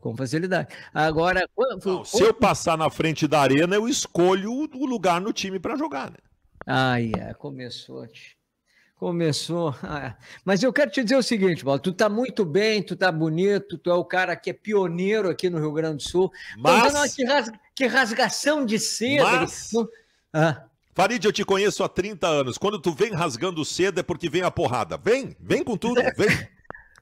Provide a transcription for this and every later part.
com facilidade. Agora, quando, Não, se eu passar na frente da arena, eu escolho o lugar no time para jogar, né? É, ah, yeah, começou. Começou. mas eu quero te dizer o seguinte, Paulo, tu tá muito bem, tu tá bonito, tu é o cara que é pioneiro aqui no Rio Grande do Sul. Então, mas que, rasga, que, rasgação de seda. Mas... Não... Ah. Farid, eu te conheço há 30 anos. Quando tu vem rasgando seda é porque vem a porrada. Vem, vem com tudo, vem.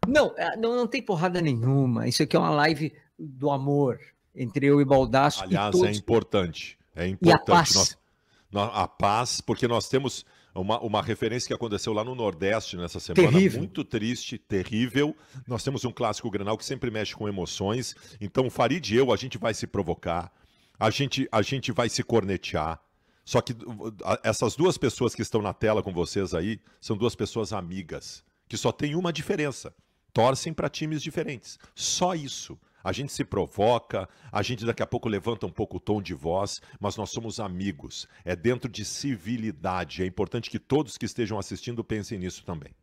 Não, é, não, não tem porrada nenhuma. Isso aqui é uma live do amor entre eu e Baldasso. Aliás, e é importante. É importante. a paz. Nós, a paz, porque nós temos uma, uma referência que aconteceu lá no Nordeste nessa semana, terrível. muito triste, terrível. Nós temos um clássico granal que sempre mexe com emoções. Então, Farid e eu, a gente vai se provocar, a gente, a gente vai se cornetear. Só que uh, uh, essas duas pessoas que estão na tela com vocês aí são duas pessoas amigas, que só tem uma diferença torcem para times diferentes. Só isso. A gente se provoca, a gente daqui a pouco levanta um pouco o tom de voz, mas nós somos amigos. É dentro de civilidade. É importante que todos que estejam assistindo pensem nisso também.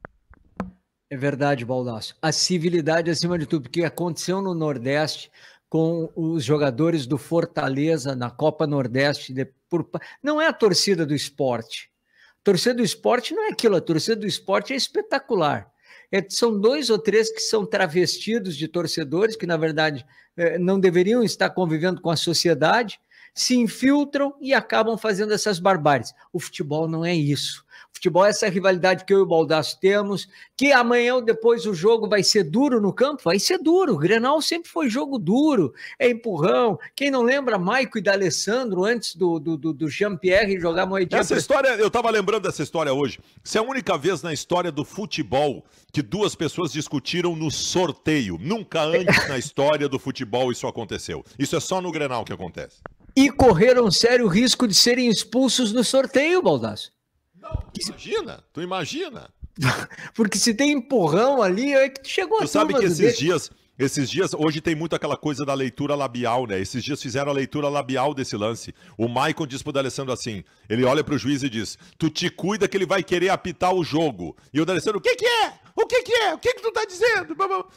É verdade, Baldasso. A civilidade acima de tudo, porque aconteceu no Nordeste com os jogadores do Fortaleza na Copa Nordeste. De, por, não é a torcida do esporte. A torcida do esporte não é aquilo, a torcida do esporte é espetacular. É, são dois ou três que são travestidos de torcedores, que na verdade é, não deveriam estar convivendo com a sociedade, se infiltram e acabam fazendo essas barbáries. O futebol não é isso. O futebol é essa rivalidade que eu e o Baldasso temos, que amanhã ou depois o jogo vai ser duro no campo? Vai ser duro. O Grenal sempre foi jogo duro, é empurrão. Quem não lembra Maico e D'Alessandro antes do, do, do, do Jean-Pierre jogar moedinha? Essa história, eu estava lembrando dessa história hoje. Se é a única vez na história do futebol que duas pessoas discutiram no sorteio. Nunca antes na história do futebol isso aconteceu. Isso é só no Grenal que acontece e correram sério risco de serem expulsos no sorteio, Baldasso. Não, imagina, tu imagina. Porque se tem empurrão ali, é que chegou tu sabe que esses dias, esses dias, hoje tem muito aquela coisa da leitura labial, né? Esses dias fizeram a leitura labial desse lance. O Maicon diz pro D'Alessandro assim, ele olha pro juiz e diz, tu te cuida que ele vai querer apitar o jogo. E o D'Alessandro, o que que é? O que que é? O que que tu tá dizendo?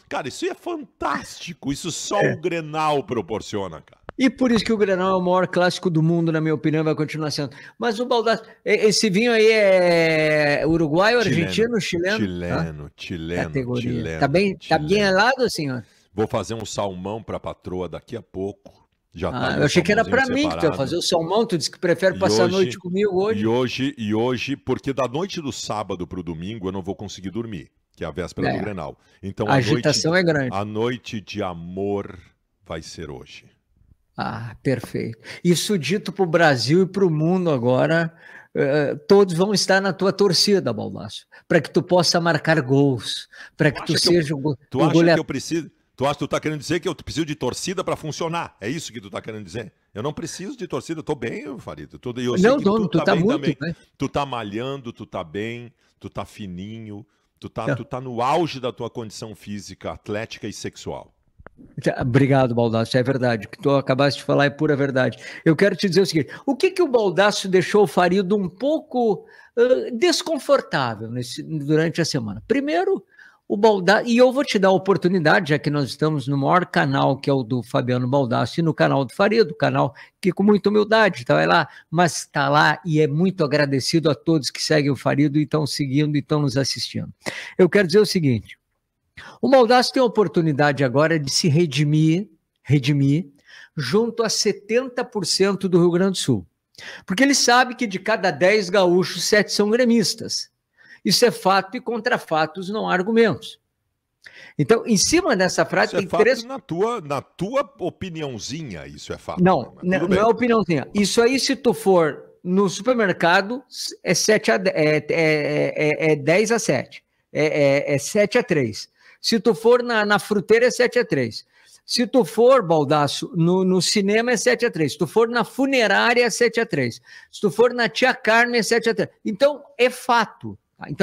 Cara, isso é fantástico. Isso só é. o Grenal proporciona, cara. E por isso que o Grenal é o maior clássico do mundo, na minha opinião, vai continuar sendo. Mas o Baldassi, esse vinho aí é uruguaio, argentino, chileno? Chileno, tá? chileno, Categoria. chileno. Tá bem, chileno. tá bem helado, senhor? Vou fazer um salmão para a patroa daqui a pouco. Já tá ah, tá eu achei que era para mim que tu ia fazer o salmão, tu disse que prefere passar hoje, a noite comigo hoje. E hoje, e hoje, porque da noite do sábado para o domingo eu não vou conseguir dormir, que é a véspera é. do Grenal. Então a, a agitação noite, é grande. A noite de amor vai ser hoje. Ah, perfeito. Isso dito para o Brasil e para o mundo agora, eh, todos vão estar na tua torcida, Balbaço, para que tu possa marcar gols, para que tu, seja que eu, o, tu acha Que eu preciso, tu acha que tu está querendo dizer que eu preciso de torcida para funcionar? É isso que tu está querendo dizer? Eu não preciso de torcida, eu tô bem, Farito. Tô, eu não, dono, tu, tu tá, tá muito também. Né? Tu tá malhando, tu tá bem, tu tá fininho, tu tá, tá, tu tá no auge da tua condição física, atlética e sexual. Obrigado, Baldasso. É verdade. O que tu acabaste de falar é pura verdade. Eu quero te dizer o seguinte: o que, que o Baldasso deixou o Farido um pouco uh, desconfortável nesse, durante a semana? Primeiro, o Baldasso, e eu vou te dar a oportunidade, já que nós estamos no maior canal, que é o do Fabiano Baldasso, e no canal do Farido, canal que com muita humildade está lá, mas está lá e é muito agradecido a todos que seguem o Farido e estão seguindo e estão nos assistindo. Eu quero dizer o seguinte: o Maldaço tem a oportunidade agora de se redimir, redimir junto a 70% do Rio Grande do Sul. Porque ele sabe que de cada 10 gaúchos, 7 são gremistas. Isso é fato e contra fatos não há argumentos. Então, em cima dessa frase, isso tem é fato três. Na tua, na tua opiniãozinha, isso é fato. Não, não, não é opiniãozinha. Isso aí, se tu for no supermercado, é, 7 a, é, é, é, é 10 é a 7. É, é, é 7 a 3. Se tu for na, na fruteira, é 7 a 3 Se tu for, Baldaço, no, no cinema é 7 a 3 Se tu for na funerária, é 7 a 3 Se tu for na tia Carmen, é 7 a 3 Então, é fato. Tá? Então,